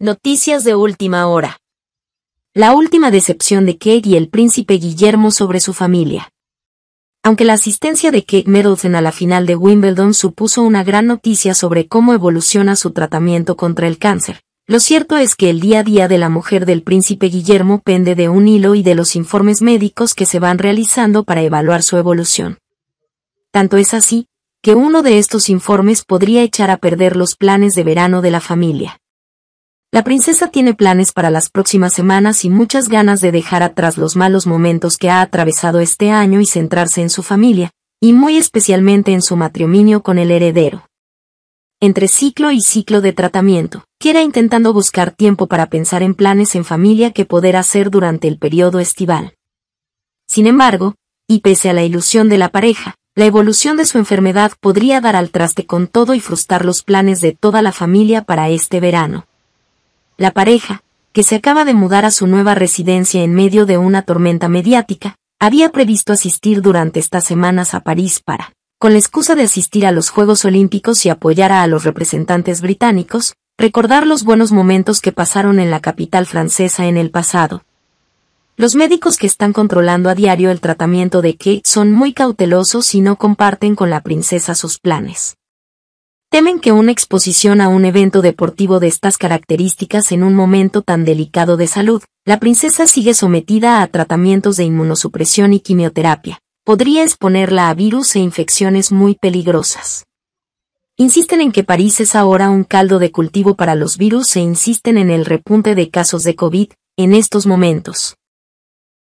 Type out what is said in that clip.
Noticias de última hora. La última decepción de Kate y el príncipe Guillermo sobre su familia. Aunque la asistencia de Kate Middleton a la final de Wimbledon supuso una gran noticia sobre cómo evoluciona su tratamiento contra el cáncer, lo cierto es que el día a día de la mujer del príncipe Guillermo pende de un hilo y de los informes médicos que se van realizando para evaluar su evolución. Tanto es así, que uno de estos informes podría echar a perder los planes de verano de la familia. La princesa tiene planes para las próximas semanas y muchas ganas de dejar atrás los malos momentos que ha atravesado este año y centrarse en su familia, y muy especialmente en su matrimonio con el heredero. Entre ciclo y ciclo de tratamiento, quiera intentando buscar tiempo para pensar en planes en familia que poder hacer durante el periodo estival. Sin embargo, y pese a la ilusión de la pareja, la evolución de su enfermedad podría dar al traste con todo y frustrar los planes de toda la familia para este verano la pareja, que se acaba de mudar a su nueva residencia en medio de una tormenta mediática, había previsto asistir durante estas semanas a París para, con la excusa de asistir a los Juegos Olímpicos y apoyar a los representantes británicos, recordar los buenos momentos que pasaron en la capital francesa en el pasado. Los médicos que están controlando a diario el tratamiento de Kate son muy cautelosos y no comparten con la princesa sus planes temen que una exposición a un evento deportivo de estas características en un momento tan delicado de salud, la princesa sigue sometida a tratamientos de inmunosupresión y quimioterapia, podría exponerla a virus e infecciones muy peligrosas. Insisten en que París es ahora un caldo de cultivo para los virus e insisten en el repunte de casos de COVID en estos momentos.